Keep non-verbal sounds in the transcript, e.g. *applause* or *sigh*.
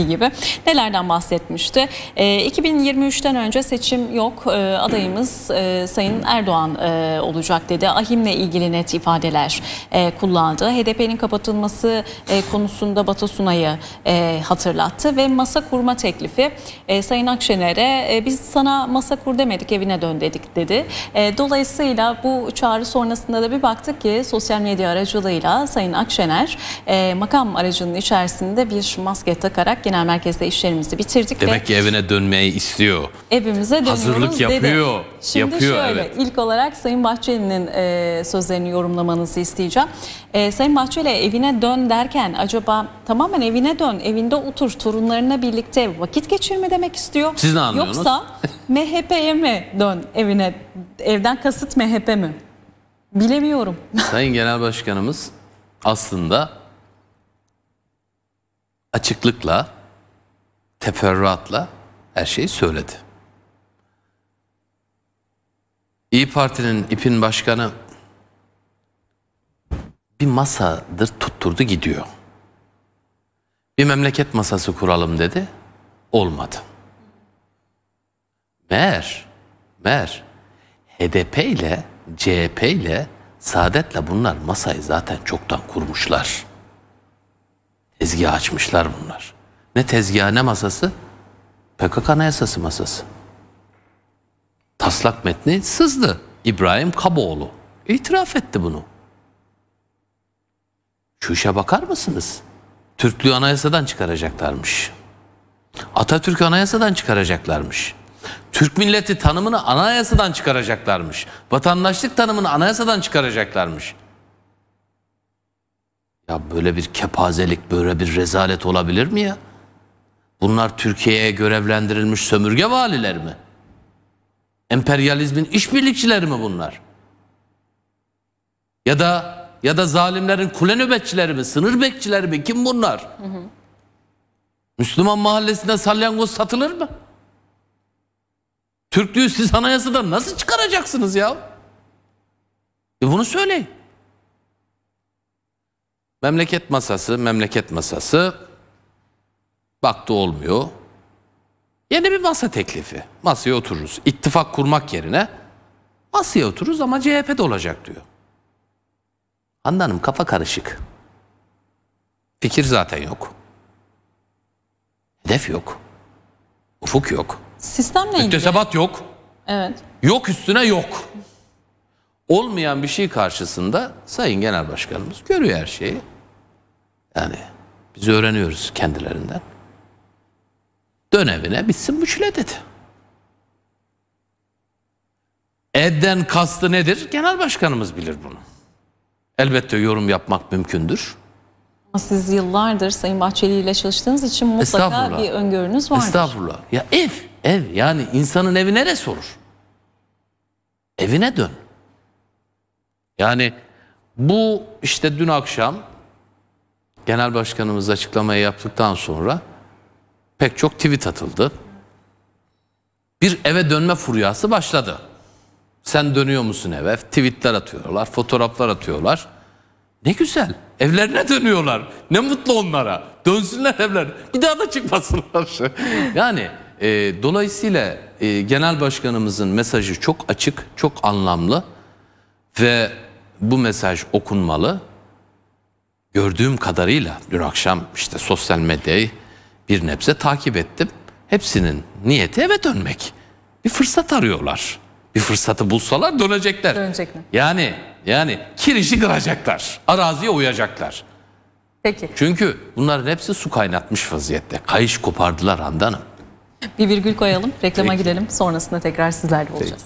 2022 gibi. Nelerden bahsetmişti? E, ee, 2023'ten önce seçim yok. E, adayımız e, Sayın Erdoğan e, olacak dedi. Ahim'le ilgili net ifadeler e, kullandı. HDP'nin kapatılması e, konusunda Batı Sunay'ı e, hatırlattı ve masa kurma teklifi e, Sayın Akşener'e e, biz sana masa kur demedik evine dön dedik dedi. E, dolayısıyla bu çağrı sonrasında da bir baktık ki sosyal medya aracılığıyla Sayın Akşener e, makam aracının içerisinde bir maske takarak genel merkezde işlerimizi bitirdik. Demek ve ki evine dönmeyi istiyor. Evimize dönüyoruz Hazırlık yapıyor. Dedi. Şimdi yapıyor, şöyle evet. ilk olarak Sayın Bahçeli'nin e, sözlerini yorumlamanızı isteyeceğim. E, Sayın Bahçeli evine dön derken acaba tamamen evine dön, evinde otur, torunlarına birlikte vakit geçir mi demek istiyor? Siz ne anlıyorsunuz? Yoksa MHP'ye mi dön evine, evden kasıt MHP mi? Bilemiyorum. *laughs* Sayın Genel Başkanımız aslında açıklıkla teferruatla her şeyi söyledi. İyi Parti'nin İP'in başkanı bir masadır tutturdu gidiyor. Bir memleket masası kuralım dedi. Olmadı. Mer, Mer, HDP ile CHP ile Saadet'le bunlar masayı zaten çoktan kurmuşlar. Tezgah açmışlar bunlar. Ne tezgah ne masası? PKK anayasası masası. Taslak metni sızdı. İbrahim Kaboğlu itiraf etti bunu. Şu işe bakar mısınız? Türklüğü anayasadan çıkaracaklarmış. Atatürk anayasadan çıkaracaklarmış. Türk milleti tanımını anayasadan çıkaracaklarmış. Vatandaşlık tanımını anayasadan çıkaracaklarmış. Ya böyle bir kepazelik, böyle bir rezalet olabilir mi ya? Bunlar Türkiye'ye görevlendirilmiş sömürge valiler mi? Emperyalizmin işbirlikçileri mi bunlar? Ya da ya da zalimlerin kule nöbetçileri mi, sınır bekçileri mi? Kim bunlar? Hı hı. Müslüman mahallesinde salyangoz satılır mı? Türklüğü siz anayasadan nasıl çıkaracaksınız ya? E bunu söyleyin. Memleket masası, memleket masası Baktı olmuyor. Yeni bir masa teklifi. Masaya otururuz. İttifak kurmak yerine masaya otururuz ama CHP'de olacak diyor. Handanım kafa karışık. Fikir zaten yok. Hedef yok. Ufuk yok. Sistemle ilgili. Müktesebat yok. Evet. Yok üstüne yok. Olmayan bir şey karşısında Sayın Genel Başkanımız görüyor her şeyi. Yani biz öğreniyoruz kendilerinden dönemine bitsin bu çile dedi. Edden kastı nedir? Genel başkanımız bilir bunu. Elbette yorum yapmak mümkündür. Siz yıllardır Sayın Bahçeli ile çalıştığınız için mutlaka bir öngörünüz vardır. Estağfurullah. Ya ev, ev yani insanın evi neresi sorur? Evine dön. Yani bu işte dün akşam genel başkanımız açıklamayı yaptıktan sonra pek çok tweet atıldı. Bir eve dönme furyası başladı. Sen dönüyor musun eve? Tweetler atıyorlar, fotoğraflar atıyorlar. Ne güzel. Evlerine dönüyorlar. Ne mutlu onlara. Dönsünler evler. Bir daha da çıkmasınlar. *laughs* yani e, dolayısıyla e, genel başkanımızın mesajı çok açık, çok anlamlı ve bu mesaj okunmalı. Gördüğüm kadarıyla dün akşam işte sosyal medyayı bir nebze takip ettim. Hepsinin niyeti eve dönmek. Bir fırsat arıyorlar. Bir fırsatı bulsalar dönecekler. Dönecek mi? Yani yani kirişi kıracaklar. Araziye uyacaklar. Peki. Çünkü bunların hepsi su kaynatmış vaziyette. Kayış kopardılar Handan Bir virgül koyalım, reklama Peki. gidelim. Sonrasında tekrar sizlerle olacağız. Peki.